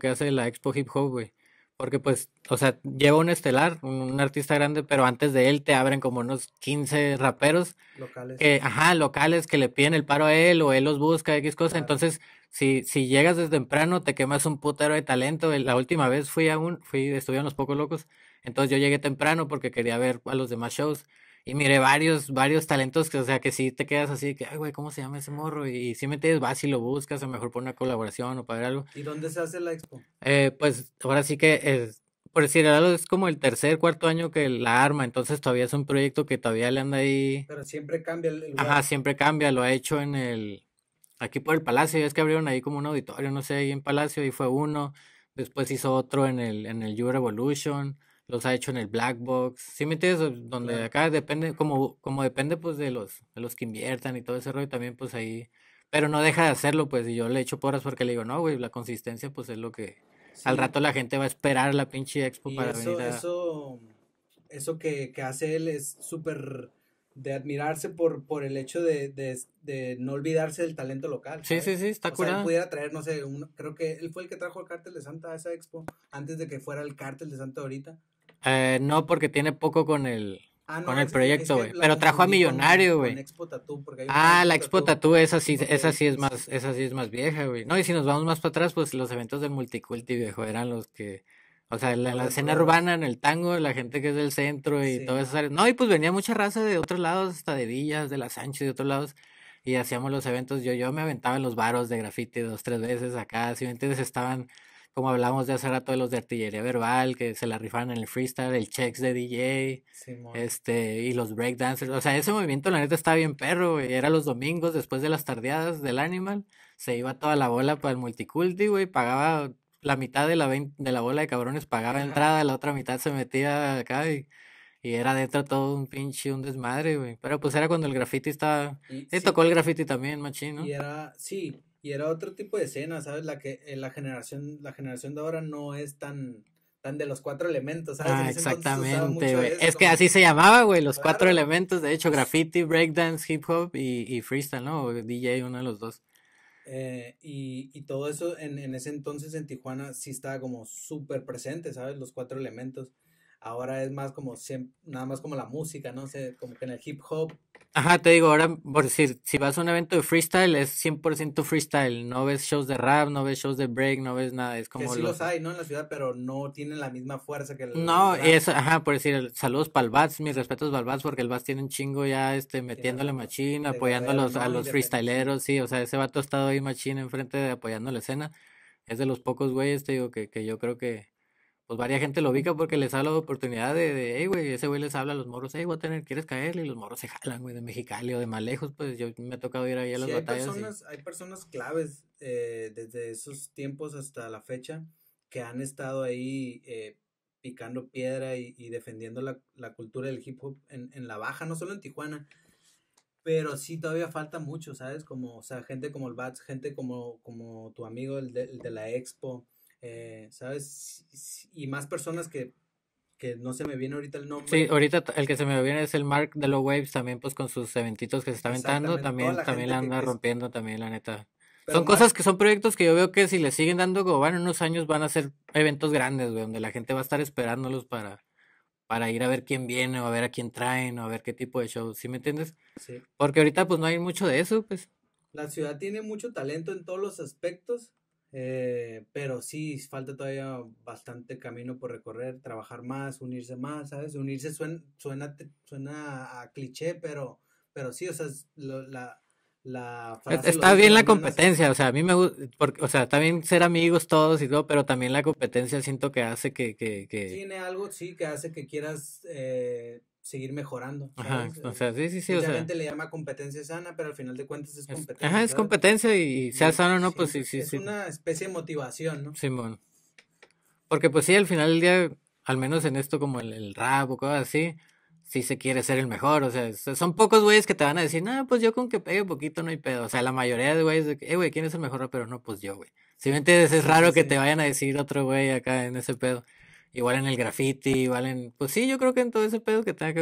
que hace la Expo Hip Hop, güey. Porque pues, o sea, lleva un estelar, un, artista grande, pero antes de él te abren como unos 15 raperos. Locales. Que, ajá, locales que le piden el paro a él o él los busca, X cosa. Entonces, si, si llegas desde temprano, te quemas un putero de talento. La última vez fui a un, fui, estuve Los Pocos Locos. Entonces yo llegué temprano porque quería ver a los demás shows. Y miré varios, varios talentos que, o sea, que si te quedas así, que, ay, güey, ¿cómo se llama ese morro? Y, si me tienes, vas y lo buscas, o mejor por una colaboración o para algo. ¿Y dónde se hace la expo? Eh, pues ahora sí que, es, por decir algo, es como el tercer, cuarto año que la arma, entonces todavía es un proyecto que todavía le anda ahí. Pero siempre cambia el Ajá, siempre cambia, lo ha hecho en el, aquí por el Palacio, es que abrieron ahí como un auditorio, no sé, ahí en Palacio, ahí fue uno, después hizo otro en el, en el You Revolution los ha hecho en el black box, ¿sí me entiendes? Donde acá depende, como, como depende pues de los, los que inviertan y todo ese rollo también pues ahí, pero no deja de hacerlo pues y yo le echo porras porque le digo, no güey, la consistencia pues es lo que al rato la gente va a esperar la pinche expo para venir a... Eso, eso que, que hace él es súper de admirarse por, por el hecho de, no olvidarse del talento local. Sí, sí, sí, está pudiera traer, no sé, uno, creo que él fue el que trajo el cártel de Santa a esa expo, antes de que fuera el cártel de Santa ahorita. Eh, no, porque tiene poco con el, ah, con el proyecto, güey. pero trajo a Millonario, güey. Ah, la Expo Tatú, esa sí, esa sí es más, esa sí es más vieja, güey. No, y si nos vamos más para atrás, pues los eventos del multiculti, viejo, eran los que. O sea, la, escena urbana en el tango, la gente que es del centro y todas esas áreas. No, y pues venía mucha raza de otros lados, hasta de Villas, de la Sánchez, de otros lados. Y hacíamos los eventos. Yo, yo me aventaba en los baros de grafite dos, tres veces acá. Si entonces estaban como hablábamos de hace rato de los de artillería verbal, que se la rifaban en el freestyle, el checks de DJ, este, y los breakdancers. O sea, ese movimiento, la neta, estaba bien perro, güey. Era los domingos después de las tardeadas del Animal. Se iba toda la bola para el multiculti, güey. Pagaba la mitad de la, de la bola de cabrones, pagaba entrada, la otra mitad se metía acá y. era dentro todo un pinche, un desmadre, güey. Pero pues era cuando el graffiti estaba... Y, tocó el graffiti también, machino Y era, sí, y era otro tipo de escena, ¿sabes? La que eh, la generación la generación de ahora no es tan tan de los cuatro elementos, ¿sabes? Ah, exactamente, güey. Es que así se llamaba, güey, los cuatro elementos, de hecho, graffiti, breakdance, hip hop y, y freestyle, ¿no? DJ, uno de los dos. Eh, y, todo eso en, en, ese entonces en Tijuana sí estaba como súper presente, ¿sabes? Los cuatro elementos ahora es más como nada más como la música, ¿no? sé como que en el hip hop. Ajá, te digo, ahora por decir, si vas a un evento de freestyle es 100% freestyle, no ves shows de rap, no ves shows de break, no ves nada, es como... Que sí los... hay, ¿no? En la ciudad, pero no tienen la misma fuerza que el... No, y ajá, por decir, saludos para el Bats, mis respetos para el porque el Bats tiene un chingo ya, este, metiéndole machín, apoyando a los, freestyleros, sí, o sea, ese vato ha estado ahí machín enfrente de apoyando la escena, es de los pocos güeyes, te digo, que yo creo que pues varia gente lo ubica porque les da la oportunidad de, de hey, güey, ese güey les habla a los morros, hey, a tener, ¿quieres caerle? Y los morros se jalan, güey, de Mexicali o de más lejos, pues yo me ha tocado ir ahí a las sí, batallas. Hay personas, hay personas claves eh, desde esos tiempos hasta la fecha que han estado ahí eh, picando piedra y, defendiendo la, cultura del hip hop en, la baja, no solo en Tijuana, pero sí todavía falta mucho, ¿sabes? Como, o sea, gente como el Bats, gente como, como tu amigo, de, el de la Expo, eh, ¿sabes? Y más personas que, no se me viene ahorita el nombre. Sí, ahorita el que se me viene es el Mark de los Waves, también pues con sus eventitos que se está aventando, también, también la anda rompiendo, también la neta. son cosas que son proyectos que yo veo que si le siguen dando como van unos años van a ser eventos grandes, güey, donde la gente va a estar esperándolos para, para ir a ver quién viene o a ver a quién traen o a ver qué tipo de shows, ¿sí me entiendes? Sí. Porque ahorita pues no hay mucho de eso, pues. La ciudad tiene mucho talento en todos los aspectos, eh, pero sí, falta todavía bastante camino por recorrer, trabajar más, unirse más, ¿sabes? Unirse suena, suena, suena a cliché, pero, pero sí, o sea, la, Está bien la competencia, o sea, a mí me porque, o sea, también ser amigos todos y todo, pero también la competencia siento que hace que... Tiene algo, sí, que hace que quieras... Eh, seguir mejorando. o sea, sí, sí, sí. gente le llama competencia sana, pero al final de cuentas es competencia. Ajá, es competencia y sea sano o no, pues sí, sí. Es una especie de motivación, ¿no? Simón. Porque pues sí, al final del día, al menos en esto como el, rap o cosas así, sí se quiere ser el mejor, o sea, son pocos güeyes que te van a decir, no, pues yo con que pegue poquito no hay pedo, o sea, la mayoría de güeyes, eh, güey, ¿quién es el mejor pero No, pues yo, güey. Si me entiendes, es raro que te vayan a decir otro güey acá en ese pedo igual en el graffiti, igual en. Pues sí, yo creo que en todo ese pedo que tenga que